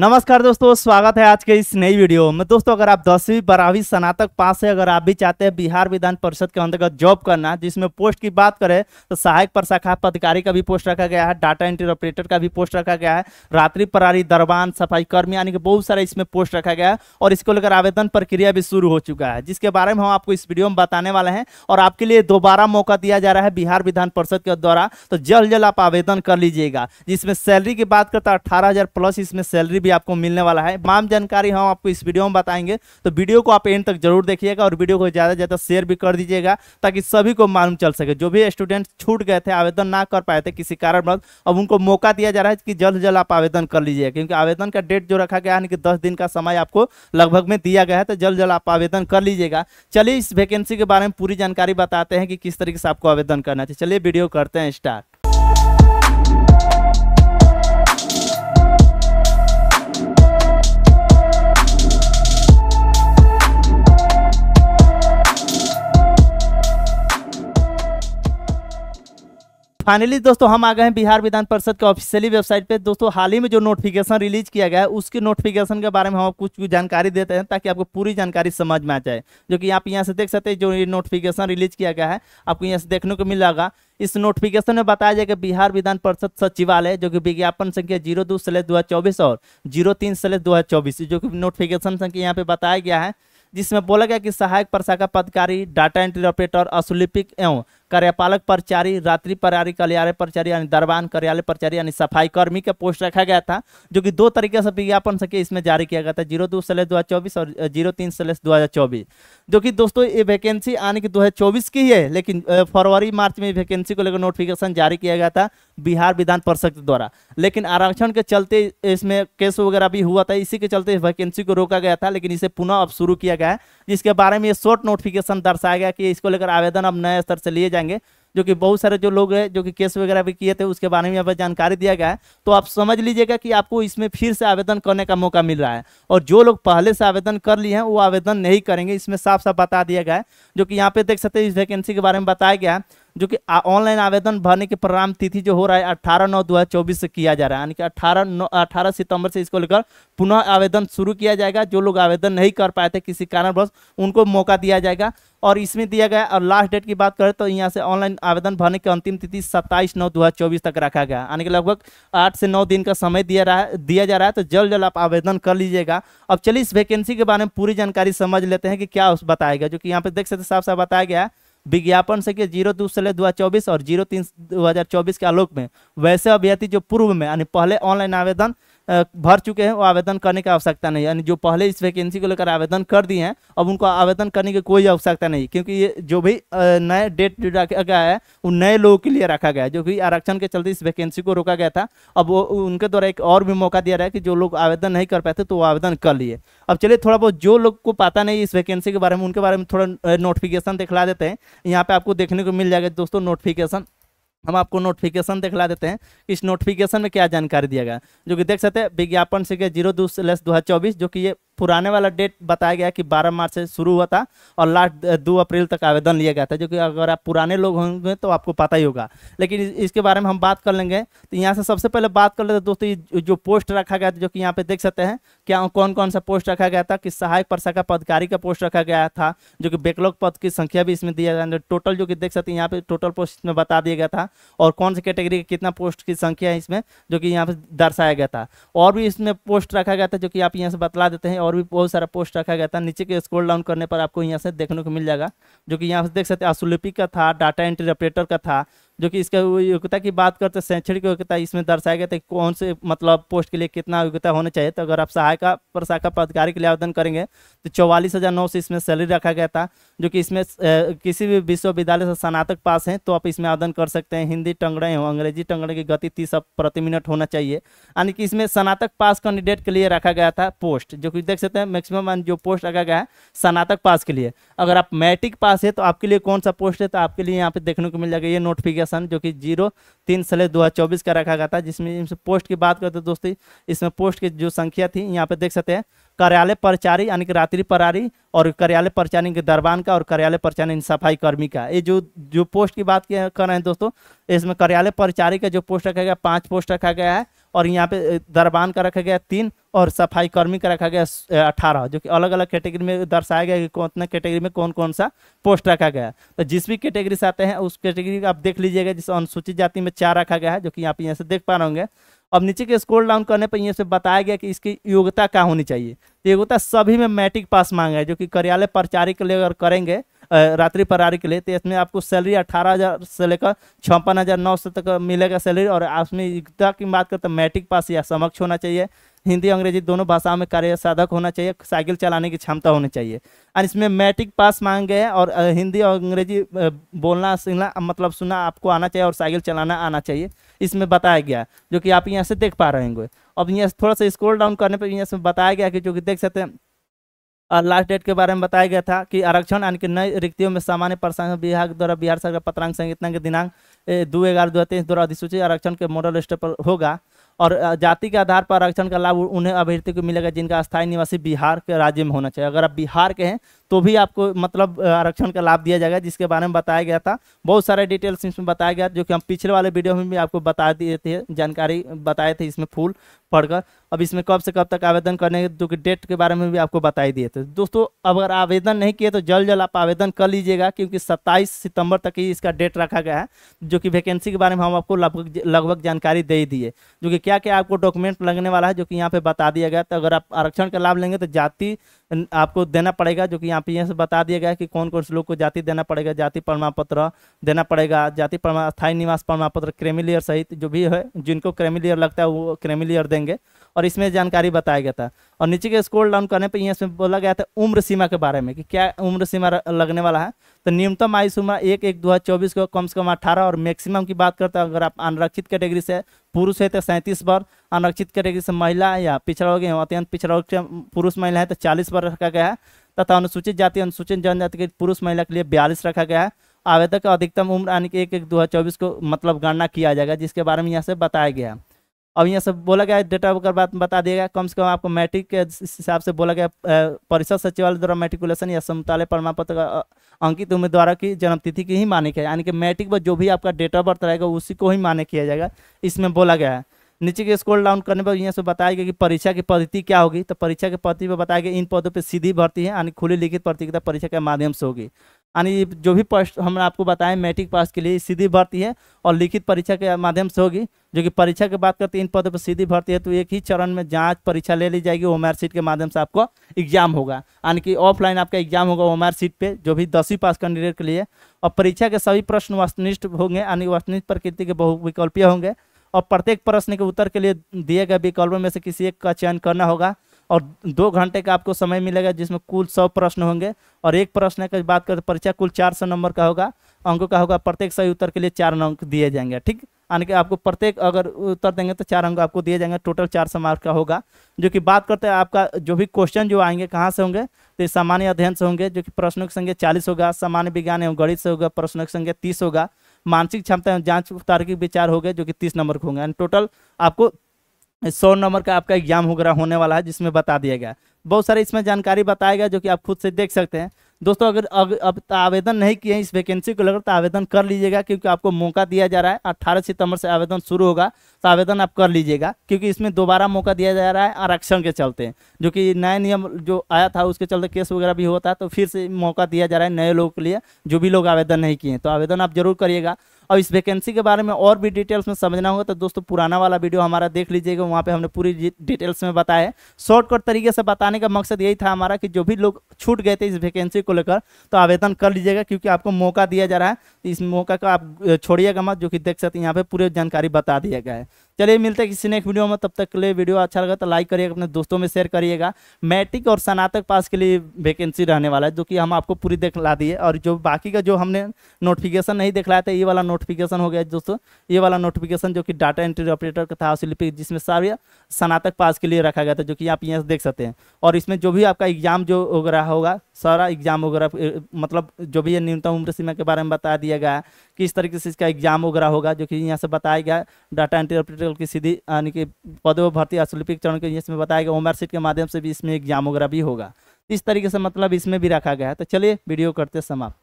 नमस्कार दोस्तों स्वागत है आज के इस नई वीडियो में दोस्तों अगर आप दसवीं बारहवीं स्नातक पास है अगर आप भी चाहते हैं बिहार विधान परिषद के अंतर्गत जॉब करना जिसमें पोस्ट की बात करें तो सहायक प्रशाखा पदाधिकारी का भी पोस्ट रखा गया है डाटा एंट्री ऑपरेटर का भी पोस्ट रखा गया है रात्रि परारी दरबान सफाई कर्मी यानी कि बहुत सारे इसमें पोस्ट रखा गया है और इसको लेकर आवेदन प्रक्रिया भी शुरू हो चुका है जिसके बारे में हम आपको इस वीडियो में बताने वाले हैं और आपके लिए दोबारा मौका दिया जा रहा है बिहार विधान परिषद के द्वारा तो जल्द जल्द आप आवेदन कर लीजिएगा जिसमें सैलरी की बात करता तो अठारह प्लस इसमें सैलरी भी आपको मिलने वाला है तमाम जानकारी हम आपको इस वीडियो में बताएंगे तो वीडियो को आप एंड तक जरूर देखिएगा और वीडियो को ज़्यादा से ज़्यादा शेयर भी कर दीजिएगा ताकि सभी को मालूम चल सके जो भी स्टूडेंट छूट गए थे आवेदन ना कर पाए थे किसी कारणवश अब उनको मौका दिया जा रहा है कि जल्द जल्द आप आवेदन कर लीजिए क्योंकि आवेदन का डेट जो रखा गया है कि दस दिन का समय आपको लगभग में दिया गया है तो जल्द जल्द आप आवेदन कर लीजिएगा चलिए इस वैकेंसी के बारे में पूरी जानकारी बताते हैं कि किस तरीके से आपको आवेदन करना चाहिए चलिए वीडियो करते हैं स्टार्ट फाइनली दोस्तों हम आ गए हैं बिहार विधान परिषद के ऑफिशियली वेबसाइट पे दोस्तों हाल ही में जो नोटिफिकेशन रिलीज किया गया है उसके नोटिफिकेशन के बारे में हम कुछ जानकारी देते हैं ताकि आपको पूरी जानकारी समझ में आ जाए जो कि आप यहां से देख सकते हैं जो ये नोटिफिकेशन रिलीज किया गया है आपको यहाँ से देखने को मिलेगा इस नोटिफिकेशन में बताया जाएगा बिहार विधान परिषद सचिवालय जो कि विज्ञापन संख्या जीरो दो स्लेस दो और जीरो तीन स्लेस दो जो कि नोटिफिकेशन संख्या यहाँ पे बताया गया है जिसमें बोला गया कि सहायक प्रशाखा पदकारी डाटा एंट्री ऑपरेटर असुलिपिक एवं कार्यपालक प्रचारी रात्रि प्रहरी कल्यालय प्रचारी यानी दरबान कार्यालय प्रचारी यानी सफाई कर्मी का पोस्ट रखा गया था जो कि दो तरीके से विज्ञापन सके इसमें जारी किया गया था जीरो दो सलेस दो और जीरो तीन सलेस दो जो कि दोस्तों ये वैकेंसी आने की दो की है लेकिन फरवरी मार्च में वैकेंसी को लेकर नोटिफिकेशन जारी किया गया था बिहार विधान परिषद द्वारा लेकिन आरक्षण के चलते इसमें केस वगैरह भी हुआ था इसी के चलते वैकेंसी को रोका गया था लेकिन इसे पुनः अब शुरू किया गया है जिसके बारे में ये शॉर्ट नोटिफिकेशन दर्शाया गया कि इसको लेकर आवेदन अब नए स्तर से लिए जाएंगे जाएंगे जो कि बहुत सारे जो लोग हैं जो कि केस वगैरह भी किए थे उसके बारे में यहाँ पर जानकारी दिया गया है तो आप समझ लीजिएगा कि आपको इसमें फिर से आवेदन करने का मौका मिल रहा है और जो लोग पहले से आवेदन कर लिए हैं वो आवेदन नहीं करेंगे इसमें साफ साफ बता दिया गया है जो कि यहाँ पे देख सकते हैं इस वैकेंसी के बारे में बताया गया है जो कि ऑनलाइन आवेदन भरने की प्रारंभ तिथि जो हो रहा है अट्ठारह नौ दो से किया जा रहा है यानी कि अट्ठारह नौ अठारह सितंबर से इसको लेकर पुनः आवेदन शुरू किया जाएगा जो लोग आवेदन नहीं कर पाए थे किसी कारणवश उनको मौका दिया जाएगा और इसमें दिया गया और लास्ट डेट की बात करें तो यहाँ से ऑनलाइन आवेदन भरने की अंतिम तिथि सत्ताईस नौ दो तक रखा गया यानी कि लगभग आठ से नौ दिन का समय दिया रहा दिया जा रहा है तो जल्द जल्द आप आवेदन कर लीजिएगा अब चलिए इस वैकेंसी के बारे में पूरी जानकारी समझ लेते हैं कि क्या उस जो कि यहाँ पर देख सकते साफ साफ बताया गया है विज्ञापन के जीरो दो सोलह दो हजार चौबीस और जीरो तीन दो हजार चौबीस के आलोक में वैसे अभ्यर्थी जो पूर्व में यानी पहले ऑनलाइन आवेदन भर चुके हैं वो आवेदन करने की आवश्यकता नहीं यानी जो पहले इस वैकेंसी को लेकर आवेदन कर दिए हैं अब उनको आवेदन करने की कोई आवश्यकता नहीं क्योंकि ये जो भी नए डेट रखा गया है वो नए लोगों के लिए रखा गया है जो कि आरक्षण के चलते इस वैकेंसी को रोका गया था अब वो उनके द्वारा एक और भी मौका दिया रहा है कि जो लोग आवेदन नहीं कर पाते तो वो आवेदन कर लिए अब चलिए थोड़ा बहुत जो लोग को पता नहीं इस वैकेंसी के बारे में उनके बारे में थोड़ा नोटिफिकेशन दिखला देते हैं यहाँ पर आपको देखने को मिल जाएगा दोस्तों नोटिफिकेशन हम आपको नोटिफिकेशन दिखला देते हैं कि इस नोटिफिकेशन में क्या जानकारी दिया गया जो कि देख सकते हैं विज्ञापन से जीरो दो लेस दो जो कि ये पुराने वाला डेट बताया गया कि 12 मार्च से शुरू हुआ था और लास्ट दो अप्रैल तक आवेदन लिया गया था जो कि अगर आप पुराने लोग होंगे तो आपको पता ही होगा लेकिन इसके बारे में हम बात कर लेंगे तो यहाँ से सबसे पहले बात कर लेते हैं दोस्तों जो पोस्ट रखा गया था जो कि यहाँ पे देख सकते हैं क्या कौन कौन सा पोस्ट रखा गया था कि सहायक प्रशाखा पदकारी का पोस्ट रखा गया था जो कि बेकलॉग पद की संख्या भी इसमें दिया गया टोटल जो कि देख सकते हैं यहाँ पे टोटल पोस्ट में बता दिया गया था और कौन सी कैटेगरी का कितना पोस्ट की संख्या है इसमें जो कि यहाँ पे दर्शाया गया था और भी इसमें पोस्ट रखा गया था जो कि आप यहाँ से बतला देते हैं और भी बहुत सारा पोस्ट रखा गया था नीचे के स्क्रॉल डाउन करने पर आपको यहाँ से देखने को मिल जाएगा जो कि यहाँ से देख सकते हैं आसुलिपी का था डाटा एंट्री ऑपरेटर का था जो कि इसका योग्यता की बात करते हैं शैक्षणिक योग्यता इसमें दर्शाया गया था कि कौन से मतलब पोस्ट के लिए कितना योग्यता होना चाहिए तो अगर आप सहायक प्रशाखा पदकारी के लिए आवेदन करेंगे तो चौवालीस हज़ार नौ सौ इसमें सैलरी रखा गया था जो कि इसमें किसी भी विश्वविद्यालय से स्नातक पास हैं तो आप इसमें आवेदन कर सकते हैं हिंदी टंगड़े हो अंग्रेजी टंगड़े की गति तीस प्रति मिनट होना चाहिए यानी कि इसमें स्नातक पास कैंडिडेट के लिए रखा गया था पोस्ट जो कि देख सकते हैं मैक्सिमम जो पोस्ट रखा गया है स्नातक पास के लिए अगर आप मैट्रिक पास है तो आपके लिए कौन सा पोस्ट है तो आपके लिए यहाँ पे देखने को मिल जाएगा ये नोटिफिकेशन नोटिफिकेशन जो कि जीरो तीन सले दो हज़ार चौबीस का रखा गया था जिसमें पोस्ट की बात करते दोस्तों इसमें पोस्ट की जो संख्या थी यहाँ पे देख सकते हैं कार्यालय प्रचारी यानी कि रात्रि परारी और कार्यालय प्रचारी के दरबान का और कार्यालय प्रचारी सफाई कर्मी का ये जो जो पोस्ट की बात कर रहे हैं दोस्तों इसमें कार्यालय प्रचारी का जो पोस्ट रखा गया पाँच पोस्ट रखा गया है और यहाँ पे दरबान का रखा गया तीन और सफाई कर्मी का रखा गया अठारह जो कि अलग अलग कैटेगरी में दर्शाया गया कि कौन कैटेगरी में कौन कौन सा पोस्ट रखा गया तो जिस भी कैटेगरी से आते हैं उस कैटेगरी का आप देख लीजिएगा जिस अनुसूचित जाति में चार रखा गया है जो कि यहाँ पे यहाँ से देख पा रहे होंगे अब नीचे के स्कोर डाउन करने पर यहाँ से बताया गया कि इसकी योग्यता क्या होनी चाहिए योग्यता सभी में मैट्रिक पास मांगा है जो कि कार्यालय परिचारिक लेकर करेंगे रात्रि परारी के लिए तो इसमें आपको सैलरी अठारह हज़ार से लेकर छप्पन हज़ार नौ सौ तक मिलेगा सैलरी और उसमें योग्यता की बात करते तो मैट्रिक पास या समक्ष होना चाहिए हिंदी अंग्रेजी दोनों भाषाओं में कार्य साधक होना चाहिए साइकिल चलाने की क्षमता होनी चाहिए और इसमें मैट्रिक पास मांग हैं और हिंदी और अंग्रेजी बोलना सुनना मतलब सुनना आपको आना चाहिए और साइकिल चलाना आना चाहिए इसमें बताया गया जो कि आप यहाँ से देख पा रहे होंगे अब यहाँ थोड़ा सा स्क्रोल डाउन करने पर यहाँ से बताया गया कि जो कि देख सकते हैं और लास्ट डेट के बारे में बताया गया था कि आरक्षण यानी कि नई रिक्तियों में सामान्य प्रशासन विभाग द्वारा बिहार सरकार पत्रांग संहिता के दिनांक दो ग्यारह दो हज़ार तेईस द्वारा अधिसूचित आरक्षण के मॉडल स्टेप पर होगा और जाति के आधार पर आरक्षण का लाभ उन्हें अभ्यर्थी को मिलेगा जिनका स्थायी निवासी बिहार के राज्य में होना चाहिए अगर आप बिहार के हैं तो भी आपको मतलब आरक्षण का लाभ दिया जाएगा जिसके बारे में बताया गया था बहुत सारे डिटेल्स इसमें बताया गया जो कि हम पिछले वाले वीडियो में भी आपको बता दिए थे जानकारी बताए थे इसमें फूल पढ़कर अब इसमें कब से कब तक आवेदन करने जो कि डेट के बारे में भी आपको बता दिए थे दोस्तों अगर आवेदन नहीं किए तो जल्द जल्द आप आवेदन कर लीजिएगा क्योंकि सत्ताईस सितंबर तक ही इसका डेट रखा गया है जो कि वैकेंसी के बारे में हम आपको लगभग लगभग जानकारी दे दिए जो कि क्या क्या आपको डॉक्यूमेंट लगने वाला है जो कि यहाँ पे बता दिया गया तो अगर आप आरक्षण का लाभ लेंगे तो जाति आपको देना पड़ेगा जो कि यहाँ पे यहाँ से बता दिया गया कि कौन कौन से लोग को जाति देना पड़ेगा जाति प्रमाण पत्र देना पड़ेगा जाति प्रमाण स्थायी निवास प्रमाण पत्र क्रेमिलियर सहित जो भी है जिनको क्रेमिलियर लगता है वो क्रेमिलियर देंगे और इसमें जानकारी बताया गया था और नीचे के स्कोल डाउन करने पर इसमें बोला गया था उम्र सीमा के बारे में कि क्या उम्र सीमा लगने वाला है तो न्यूनतम आयु सीमा एक एक दो हज़ार चौबीस को कम से कम अठारह और मैक्सिमम की बात करते हैं अगर आप अनरक्षित कैटेगरी से पुरुष है तो सैंतीस बार अनरक्षित कैटेगरी से महिला या पिछड़ा हो गए अत्यंत पिछड़ा पुरुष महिला है तो चालीस बार रखा गया है तथा अनुसूचित जाति अनुसूचित जनजाति के पुरुष महिला के लिए बयालीस रखा गया है आवेदक अधिकतम उम्र यानी कि एक एक दो को मतलब गणना किया जाएगा जिसके बारे में यहाँ से बताया गया है अब यहाँ से बोला गया डेटा का बात बता दिएगा कम से कम आपको मैट्रिक के हिसाब से बोला गया परिषद सचिवालय द्वारा मेट्रिकुलेशन या समुतालय प्रमाण पत्र का अंकित उम्मीदवारों की जन्मतिथि की ही मान्य किया यानी कि मैट्रिक पर जो भी आपका डेट ऑफ बर्थ रहेगा उसी को ही मान्य किया जाएगा इसमें बोला गया है नीचे के स्कोर डाउन करने पर यहाँ से बताया गया कि परीक्षा की पद्धति क्या होगी तो परीक्षा की पद्धति पर बताया गया इन पदों पर सीधी भर्ती है यानी खुली लिखित प्रतियोगिता परीक्षा के माध्यम से होगी यानी जो भी प्रश्न हम आपको बताएं मैट्रिक पास के लिए सीधी भर्ती है और लिखित परीक्षा के माध्यम से होगी जो कि परीक्षा की बात करते हैं इन पदों पर सीधी भर्ती है तो एक ही चरण में जांच परीक्षा ले ली जाएगी ओम सीट के माध्यम से आपको एग्जाम होगा यानी कि ऑफलाइन आपका एग्जाम होगा ओम सीट पर जो भी दसवीं पास कैंडिडेट के लिए और परीक्षा के सभी प्रश्न वस्तुनिष्ठ होंगे यानी वस्तुनिष्ठ प्रकृति के बहुविकल्पीय होंगे और प्रत्येक प्रश्न के उत्तर के लिए दिए गए विकल्पों में से किसी एक का चयन करना होगा और दो घंटे का आपको समय मिलेगा जिसमें कुल सौ प्रश्न होंगे और एक प्रश्न की बात करें तो परीक्षा कुल चार सौ नंबर का होगा अंकों का होगा प्रत्येक सही उत्तर के लिए चार अंक दिए जाएंगे ठीक यानी कि आपको प्रत्येक अगर उत्तर देंगे तो चार अंक आपको दिए जाएंगे टोटल चार सौ मार्क का होगा जो कि बात करते हैं आपका जो भी क्वेश्चन जो आएंगे कहाँ से होंगे तो सामान्य अध्ययन से होंगे जो कि प्रश्नों की संख्या चालीस होगा सामान्य विज्ञान एवं गणित से होगा प्रश्नों की संख्या तीस होगा मानसिक क्षमता एवं जांच तार्किक विचार हो गए जो कि तीस नंबर के होंगे टोटल आपको सौ नंबर का आपका एग्जाम हो होने वाला है जिसमें बता दिया गया बहुत सारे इसमें जानकारी बताया गया जो कि आप खुद से देख सकते हैं दोस्तों अगर अब तो आवेदन नहीं किए इस वैकेंसी को लेकर तो आवेदन कर लीजिएगा क्योंकि आपको मौका दिया जा रहा है अट्ठारह सितंबर से आवेदन शुरू होगा तो आवेदन आप कर लीजिएगा क्योंकि इसमें दोबारा मौका दिया जा रहा है आरक्षण के चलते जो कि नया नियम जो आया था उसके चलते केस वगैरह भी होता है तो फिर से मौका दिया जा रहा है नए लोगों के लिए जो भी लोग आवेदन नहीं किए तो आवेदन आप जरूर करिएगा अब इस वैकेंसी के बारे में और भी डिटेल्स में समझना होगा तो दोस्तों पुराना वाला वीडियो हमारा देख लीजिएगा वहाँ पर हमने पूरी डिटेल्स में बताया शॉर्टकट तरीके से बताने का मकसद यही था हमारा कि जो भी लोग छूट गए थे इस वैकेंसी को लेकर तो आवेदन कर लीजिएगा क्योंकि आपको मौका दिया जा रहा है इस मौका का आप छोड़िएगा मत जो कि देख सकते हैं यहाँ पर पूरी जानकारी बता दिया गया है चलिए मिलते हैं किसी नेक्स्ट वीडियो में तब तक के लिए वीडियो अच्छा लगा तो लाइक करिएगा अपने दोस्तों में शेयर करिएगा मैट्रिक और स्नातक पास के लिए वैकेंसी रहने वाला है जो कि हम आपको पूरी दिखला दिए और जो बाकी का जो हमने नोटिफिकेशन नहीं दिखलाया था ये वाला नोटिफिकेशन हो गया दोस्तों ये वाला नोटिफिकेशन जो कि डाटा एंट्री ऑपरेटर का था उसी जिसमें सारे स्नातक पास के लिए रखा गया था जो कि आप यहाँ देख सकते हैं और इसमें जो भी आपका एग्जाम जो हो रहा होगा सारा एग्जाम वगैरह मतलब जो भी न्यूनतम उम्र सीमा के बारे में बता दिया गया किस तरीके से इसका एग्जाम वगैरह होगा जो कि यहाँ से बताया गया डाटा इंटरप्रिटेबल की सीधी यानी कि पदों भर्ती असलिपिक चरण के इसमें बताया गया उमर के माध्यम से भी इसमें एग्जाम वगैरह भी होगा इस तरीके से मतलब इसमें भी रखा गया है तो चलिए वीडियो करते समाप्त